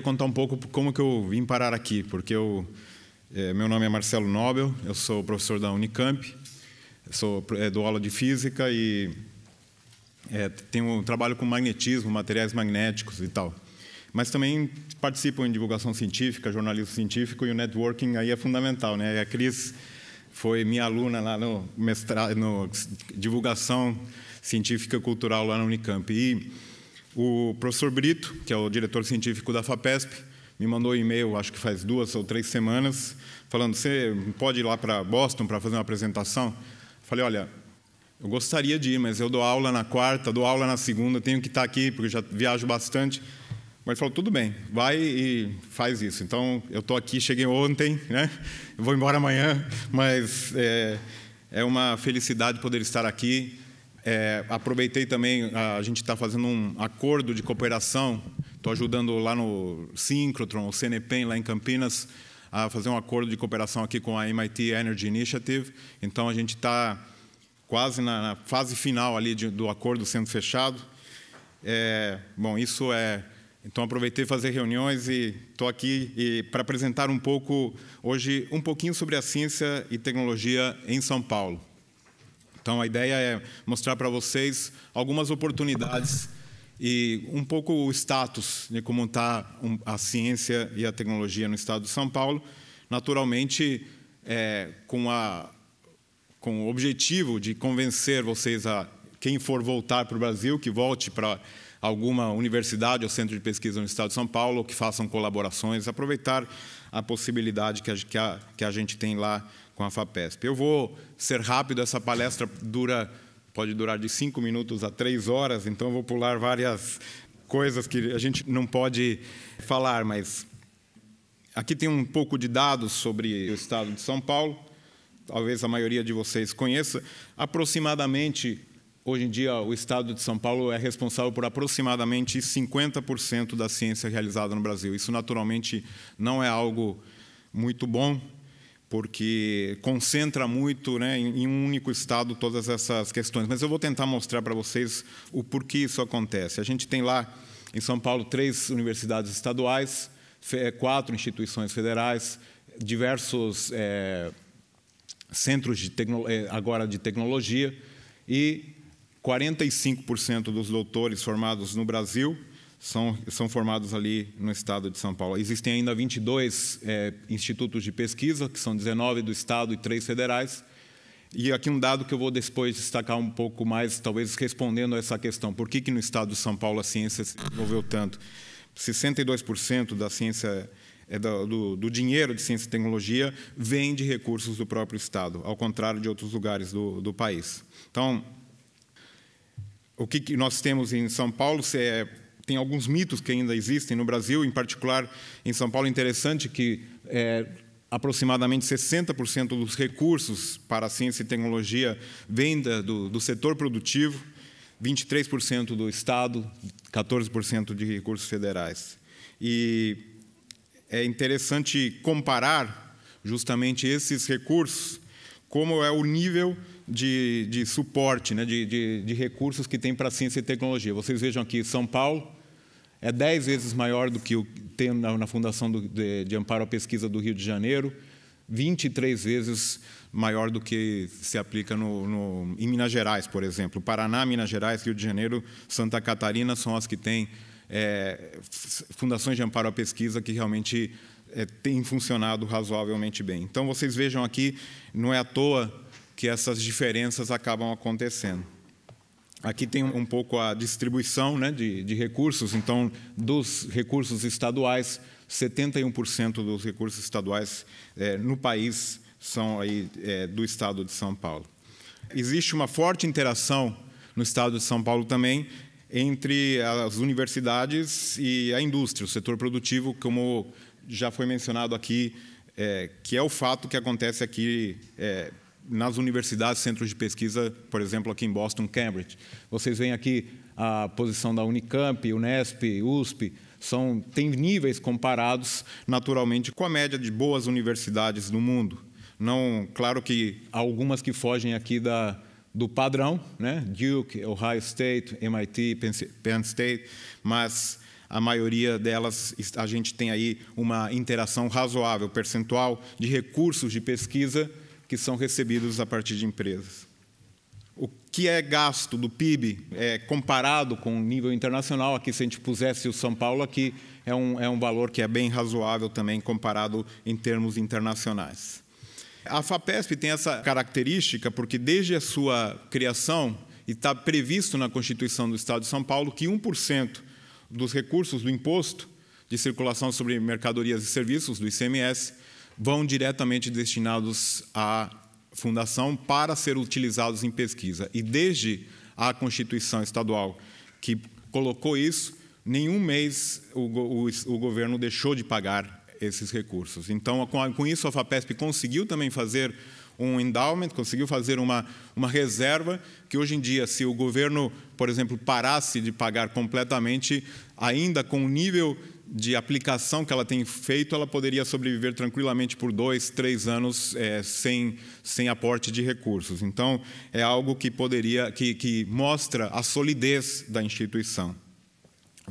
queria contar um pouco como que eu vim parar aqui, porque eu, é, meu nome é Marcelo Nobel, eu sou professor da Unicamp, sou é, dou aula de física e é, tenho um trabalho com magnetismo, materiais magnéticos e tal. Mas também participo em divulgação científica, jornalismo científico e o networking aí é fundamental, né? A Cris foi minha aluna lá no mestrado, no divulgação científica e cultural lá na Unicamp e o professor Brito, que é o diretor científico da FAPESP, me mandou um e-mail, acho que faz duas ou três semanas, falando: você pode ir lá para Boston para fazer uma apresentação? Falei: olha, eu gostaria de ir, mas eu dou aula na quarta, dou aula na segunda, tenho que estar tá aqui porque já viajo bastante. Mas ele falou: tudo bem, vai e faz isso. Então eu estou aqui, cheguei ontem, né? Eu vou embora amanhã, mas é, é uma felicidade poder estar aqui é, aproveitei também, a, gente está fazendo um acordo de cooperação, estou ajudando lá no Synchrotron, o CNPEM, lá em Campinas, a fazer um acordo de cooperação aqui com a MIT Energy Initiative. Então, a gente está quase na, na, fase final ali de, do acordo sendo fechado. É, bom, isso é... Então, aproveitei fazer reuniões e estou aqui para apresentar um pouco, hoje, um pouquinho sobre a ciência e tecnologia em São Paulo. Então a ideia é mostrar para vocês algumas oportunidades e um pouco o status de como está a ciência e a tecnologia no estado de São Paulo, naturalmente é, com, a, com o objetivo de convencer vocês a quem for voltar para o Brasil que volte para alguma universidade ou centro de pesquisa no estado de São Paulo que façam colaborações, aproveitar a possibilidade que a, que a, que a gente tem lá com a FAPESP. Eu vou ser rápido, essa palestra dura pode durar de cinco minutos a três horas, então eu vou pular várias coisas que a gente não pode falar, mas aqui tem um pouco de dados sobre o estado de São Paulo. Talvez a maioria de vocês conheça. Aproximadamente Hoje em dia, o Estado de São Paulo é responsável por aproximadamente 50% da ciência realizada no Brasil. Isso, naturalmente, não é algo muito bom, porque concentra muito né, em um único Estado todas essas questões. Mas eu vou tentar mostrar para vocês o porquê isso acontece. A gente tem lá, em São Paulo, três universidades estaduais, quatro instituições federais, diversos é, centros de eh, agora de tecnologia e 45% dos doutores formados no Brasil são, são formados ali no estado de São Paulo. Existem ainda 22 é, institutos de pesquisa, que são 19 do estado e 3 federais. E aqui um dado que eu vou depois destacar um pouco mais, talvez respondendo a essa questão. Por que, que no estado de São Paulo a ciência se desenvolveu tanto? 62% da ciência é do, do, dinheiro de ciência e tecnologia vem de recursos do próprio Estado, ao contrário de outros lugares do, do país. Então, o que, que nós temos em São Paulo é, tem alguns mitos que ainda existem no Brasil, em particular em São Paulo. Interessante que é, aproximadamente 60% dos recursos para ciência e tecnologia vêm do, do setor produtivo, 23% do Estado, 14% de recursos federais. E é interessante comparar justamente esses recursos, como é o nível de, de suporte, né, de, de, de recursos que tem para ciência e tecnologia. Vocês vejam aqui, São Paulo é 10 vezes maior do que o tem na, na Fundação do, de, de Amparo à Pesquisa do Rio de Janeiro, 23 vezes maior do que se aplica no, no, em Minas Gerais, por exemplo. Paraná, Minas Gerais, Rio de Janeiro, Santa Catarina são as que têm é, fundações de amparo à pesquisa que realmente é, têm funcionado razoavelmente bem. Então, vocês vejam aqui, não é à toa que essas diferenças acabam acontecendo. Aqui tem um pouco a distribuição né, de, de recursos, então, dos recursos estaduais, 71% dos recursos estaduais é, no país são aí, é, do estado de São Paulo. Existe uma forte interação no estado de São Paulo também entre as universidades e a indústria, o setor produtivo, como já foi mencionado aqui, é, que é o fato que acontece aqui é, nas universidades, centros de pesquisa, por exemplo, aqui em Boston, Cambridge. Vocês veem aqui a posição da Unicamp, Unesp, USP, são, tem níveis comparados naturalmente com a média de boas universidades do mundo. Não, claro que há algumas que fogem aqui da, do padrão, né? Duke, Ohio State, MIT, Penn State, mas a maioria delas a gente tem aí uma interação razoável, percentual de recursos de pesquisa que são recebidos a partir de empresas. O que é gasto do PIB é comparado com o nível internacional, aqui se a gente pusesse o São Paulo aqui, é um, é um valor que é bem razoável também comparado em termos internacionais. A FAPESP tem essa característica porque desde a sua criação, e está previsto na Constituição do Estado de São Paulo que 1% dos recursos do imposto de circulação sobre mercadorias e serviços, do ICMS, vão diretamente destinados à fundação para ser utilizados em pesquisa. E desde a Constituição Estadual que colocou isso, nenhum mês o, o, o governo deixou de pagar esses recursos. Então, com, a, com isso, a FAPESP conseguiu também fazer um endowment, conseguiu fazer uma, uma reserva que hoje em dia, se o governo, por exemplo, parasse de pagar completamente, ainda com o nível de aplicação que ela tem feito, ela poderia sobreviver tranquilamente por dois, três anos é, sem, sem aporte de recursos. Então, é algo que poderia, que, que mostra a solidez da instituição.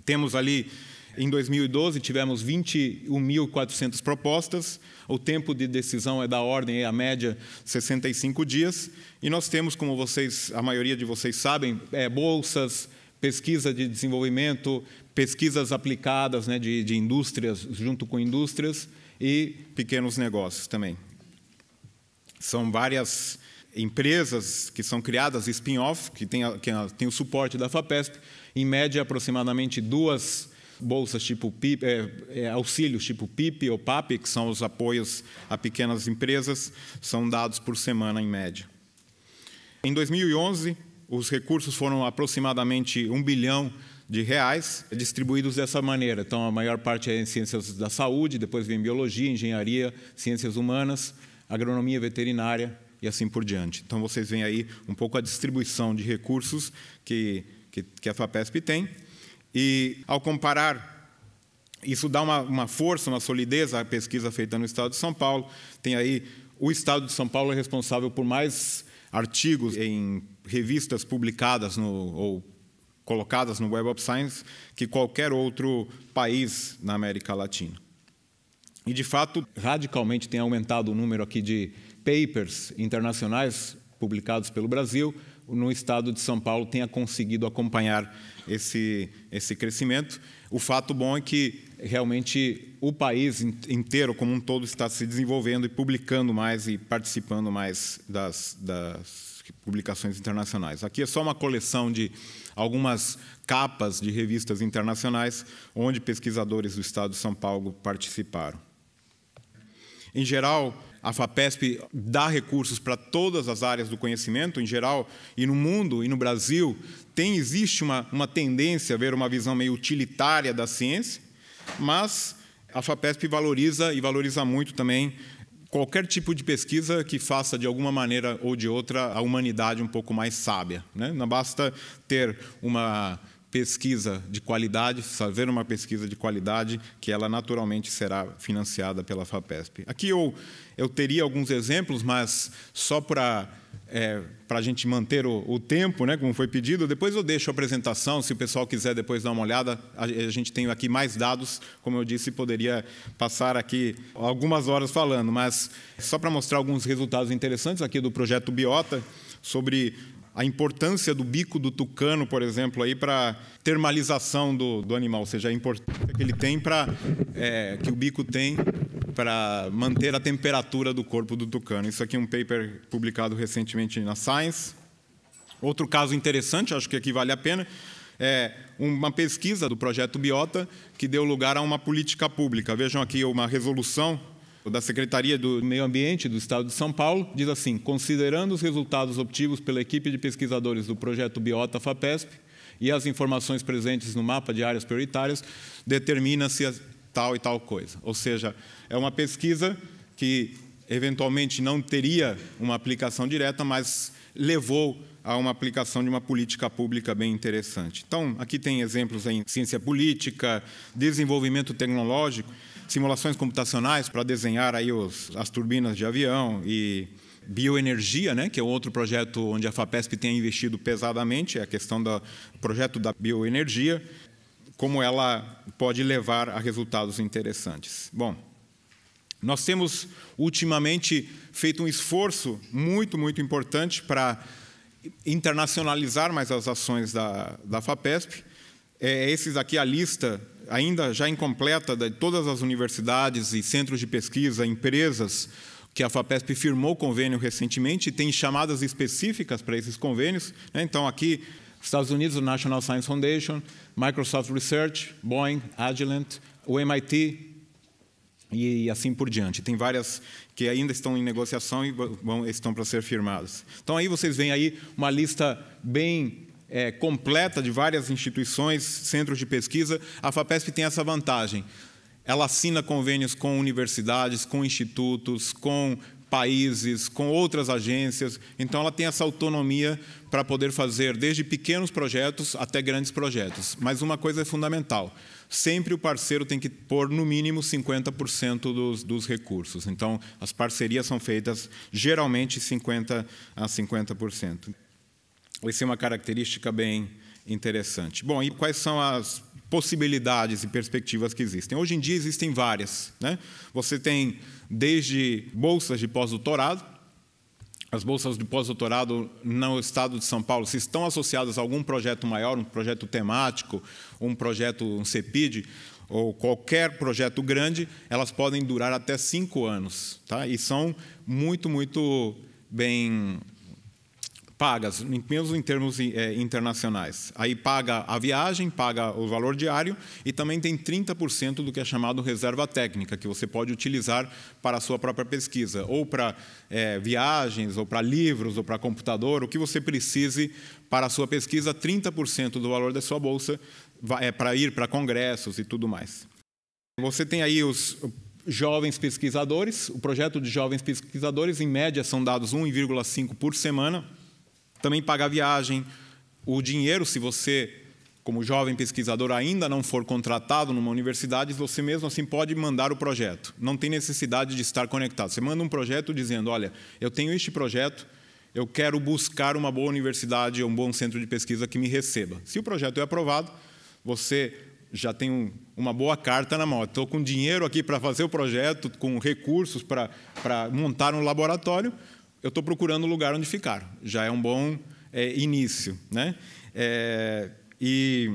Temos ali, em 2012, tivemos 21.400 propostas, o tempo de decisão é da ordem, é a média, 65 dias, e nós temos, como vocês, a maioria de vocês sabem, é, bolsas, pesquisa de desenvolvimento, pesquisas aplicadas né, de, de indústrias, junto com indústrias, e pequenos negócios também. São várias empresas que são criadas, spin-off, que, têm a, que tem o suporte da FAPESP, em média aproximadamente duas bolsas tipo PIP, é, é, auxílios tipo PIP ou PAP, que são os apoios a pequenas empresas, são dados por semana em média. Em 2011, os recursos foram aproximadamente um bilhão de reais, distribuídos dessa maneira. Então, a maior parte é em ciências da saúde, depois vem biologia, engenharia, ciências humanas, agronomia veterinária e assim por diante. Então, vocês veem aí um pouco a distribuição de recursos que, que, que a FAPESP tem. E, ao comparar isso dá uma, uma, força, uma solidez à pesquisa feita no Estado de São Paulo. Tem aí o Estado de São Paulo é responsável por mais artigos em revistas publicadas no, ou colocadas no Web of Science que qualquer outro país na América Latina. E, de fato, radicalmente tem aumentado o número aqui de papers internacionais publicados pelo Brasil. No estado de São Paulo tenha conseguido acompanhar esse, esse crescimento. O fato bom é que realmente o país inteiro, como um todo, está se desenvolvendo e publicando mais e participando mais das, das publicações internacionais. Aqui é só uma coleção de algumas capas de revistas internacionais onde pesquisadores do Estado de São Paulo participaram. Em geral, a FAPESP dá recursos para todas as áreas do conhecimento, em geral, e no mundo, e no Brasil, tem, existe uma, uma tendência a ver uma visão meio utilitária da ciência, mas a FAPESP valoriza e valoriza muito também qualquer tipo de pesquisa que faça, de alguma maneira ou de outra, a humanidade um pouco mais sábia. Né? Não basta ter uma pesquisa de qualidade, fazer uma pesquisa de qualidade, que ela naturalmente será financiada pela FAPESP. Aqui eu, eu teria alguns exemplos, mas só para é, para a gente manter o, o, tempo, né, como foi pedido. Depois eu deixo a apresentação, se o pessoal quiser depois dar uma olhada. A, a, gente tem aqui mais dados, como eu disse, poderia passar aqui algumas horas falando, mas só para mostrar alguns resultados interessantes aqui do projeto Biota sobre a importância do bico do tucano, por exemplo, aí para termalização do, do, animal, ou seja, a importância que ele tem para é, que o bico tem para manter a temperatura do corpo do tucano. Isso aqui é um paper publicado recentemente na Science. Outro caso interessante, acho que aqui vale a pena, é uma pesquisa do projeto Biota que deu lugar a uma política pública. Vejam aqui uma resolução da Secretaria do Meio Ambiente do Estado de São Paulo, diz assim: considerando os resultados obtidos pela equipe de pesquisadores do projeto Biota FAPESP e as informações presentes no mapa de áreas prioritárias, determina-se tal e tal coisa. Ou seja, é uma pesquisa que eventualmente não teria uma aplicação direta, mas levou a uma aplicação de uma política pública bem interessante. Então, aqui tem exemplos em ciência política, desenvolvimento tecnológico, simulações computacionais para desenhar aí os, as turbinas de avião e bioenergia, né, que é outro projeto onde a Fapesp tem investido pesadamente, é a questão do projeto da bioenergia, como ela pode levar a resultados interessantes. Bom, nós temos ultimamente feito um esforço muito, muito importante para internacionalizar mais as ações da, da FAPESP. É, esses aqui a lista ainda já incompleta de todas as universidades e centros de pesquisa, empresas que a FAPESP firmou convênio recentemente, tem chamadas específicas para esses convênios. Né? Então, aqui Estados Unidos, o National Science Foundation, Microsoft Research, Boeing, Agilent, o MIT e assim por diante. Tem várias que ainda estão em negociação e vão, estão para ser firmadas. Então aí vocês veem aí uma lista bem é, completa de várias instituições, centros de pesquisa. A FAPESP tem essa vantagem. Ela assina convênios com universidades, com institutos, com países, com outras agências. Então, ela tem essa autonomia para poder fazer desde pequenos projetos até grandes projetos. Mas uma coisa é fundamental: sempre o parceiro tem que pôr no mínimo 50% dos, dos, recursos. Então, as parcerias são feitas geralmente 50% a 50%. Essa é uma característica bem interessante. Bom, e quais são as possibilidades e perspectivas que existem. Hoje em dia existem várias. Né? Você tem desde bolsas de pós-doutorado, as bolsas de pós-doutorado no estado de São Paulo, se estão associadas a algum projeto maior, um projeto temático, um projeto, um CEPID, ou qualquer projeto grande, elas podem durar até cinco anos. Tá? E são muito, muito bem pagas, mesmo em termos é, internacionais. Aí paga a viagem, paga o valor diário e também tem 30% do que é chamado reserva técnica, que você pode utilizar para a sua própria pesquisa, ou para é, viagens, ou para livros, ou para computador, o que você precise para a sua pesquisa, 30% do valor da sua bolsa é para ir para congressos e tudo mais. Você tem aí os jovens pesquisadores, o projeto de jovens pesquisadores, em média, são dados 1,5 por semana. Também paga a viagem. O dinheiro, se você, como jovem pesquisador, ainda não for contratado numa universidade, você mesmo assim pode mandar o projeto. Não tem necessidade de estar conectado. Você manda um projeto dizendo: olha, eu tenho este projeto, eu quero buscar uma boa universidade ou um bom centro de pesquisa que me receba. Se o projeto é aprovado, você já tem um, uma boa carta na mão. Estou com dinheiro aqui para fazer o projeto, com recursos para montar um laboratório eu estou procurando um lugar onde ficar. Já é um bom é, início. Né? É, e,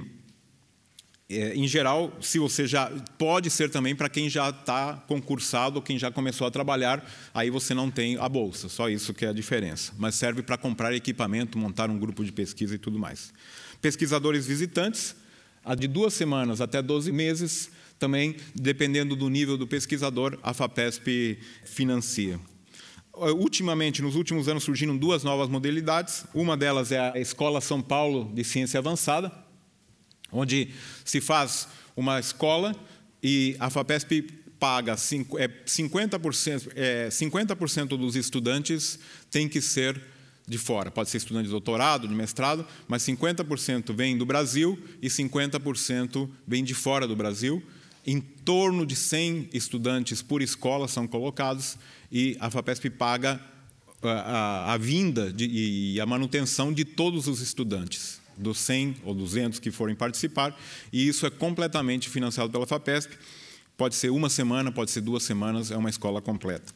é, em geral, se você já. Pode ser também para quem já está concursado, quem já começou a trabalhar, aí você não tem a bolsa, só isso que é a diferença. Mas serve para comprar equipamento, montar um grupo de pesquisa e tudo mais. Pesquisadores visitantes, a de duas semanas até 12 meses, também, dependendo do nível do pesquisador, a FAPESP financia. Ultimamente, nos últimos anos, surgiram duas novas modalidades. Uma delas é a Escola São Paulo de Ciência Avançada, onde se faz uma escola e a FAPESP paga 50%, é, 50 é, dos estudantes tem que ser de fora. Pode ser estudante de doutorado, de mestrado, mas 50% vem do Brasil e 50% vem de fora do Brasil em torno de 100 estudantes por escola são colocados e a FAPESP paga a, a, a vinda de, e a manutenção de todos os estudantes, dos 100 ou 200 que forem participar, e isso é completamente financiado pela FAPESP. Pode ser uma semana, pode ser duas semanas, é uma escola completa.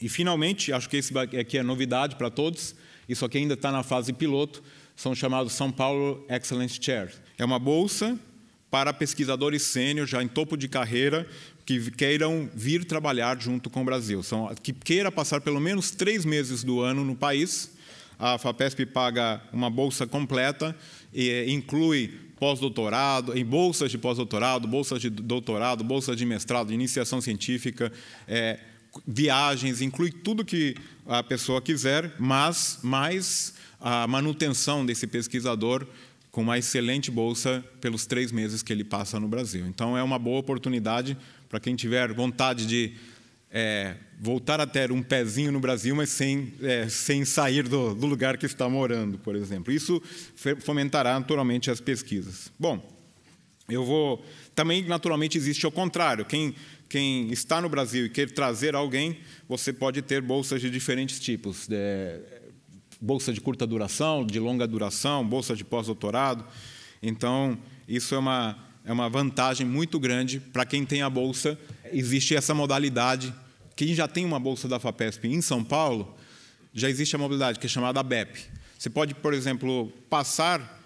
E, finalmente, acho que esse aqui é, é novidade para todos, isso aqui ainda está na fase piloto, são chamados São Paulo Excellence Chairs. É uma bolsa para pesquisadores sênior, já em topo de carreira, que queiram vir trabalhar junto com o Brasil, São, que queira passar pelo menos três meses do ano no país. A FAPESP paga uma bolsa completa, e eh, inclui pós-doutorado, em bolsas de pós-doutorado, bolsas de doutorado, bolsas de mestrado, de iniciação científica, é, viagens, inclui tudo que a pessoa quiser, mas mais a manutenção desse pesquisador com uma excelente bolsa pelos três meses que ele passa no Brasil. Então, é uma boa oportunidade para quem tiver vontade de é, voltar a ter um pezinho no Brasil, mas sem, é, sem sair do, do, lugar que está morando, por exemplo. Isso fomentará naturalmente as pesquisas. Bom, eu vou. Também, naturalmente, existe o contrário. Quem, quem está no Brasil e quer trazer alguém, você pode ter bolsas de diferentes tipos. É, bolsa de curta duração, de longa duração, bolsa de pós-doutorado. Então, isso é uma, é uma vantagem muito grande para quem tem a bolsa. Existe essa modalidade. Quem já tem uma bolsa da FAPESP em São Paulo, já existe a modalidade que é chamada BEP. Você pode, por exemplo, passar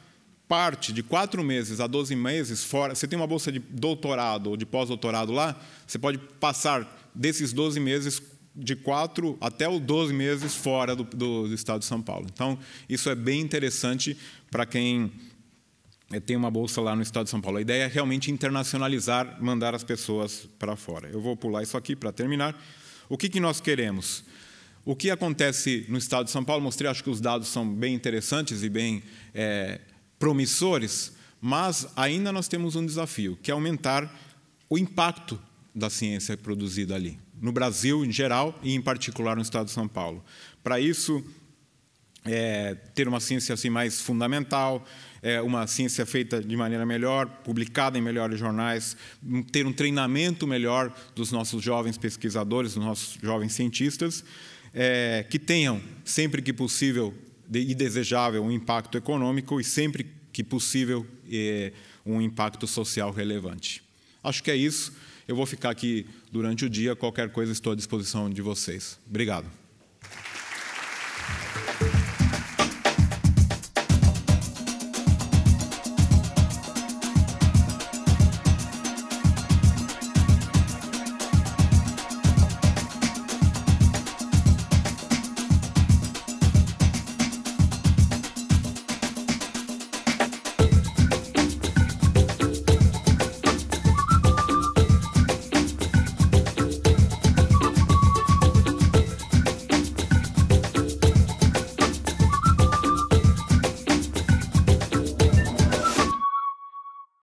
parte de quatro meses a 12 meses fora. Você tem uma bolsa de doutorado ou de pós-doutorado lá, você pode passar desses 12 meses de quatro até os 12 meses fora do, do, estado de São Paulo. Então, isso é bem interessante para quem eh, tem uma bolsa lá no estado de São Paulo. A ideia é realmente internacionalizar, mandar as pessoas para fora. Eu vou pular isso aqui para terminar. O que, que nós queremos? O que acontece no estado de São Paulo? Mostrei, acho que os dados são bem interessantes e bem é, promissores, mas ainda nós temos um desafio, que é aumentar o impacto da ciência produzida ali no Brasil em geral e, em particular, no estado de São Paulo. Para isso, é, ter uma ciência assim mais fundamental, é, uma ciência feita de maneira melhor, publicada em melhores jornais, ter um treinamento melhor dos nossos jovens pesquisadores, dos nossos jovens cientistas, é, que tenham, sempre que possível e desejável, um impacto econômico e, sempre que possível, é, um impacto social relevante. Acho que é isso. Eu vou ficar aqui durante o dia, qualquer coisa estou à disposição de vocês. Obrigado.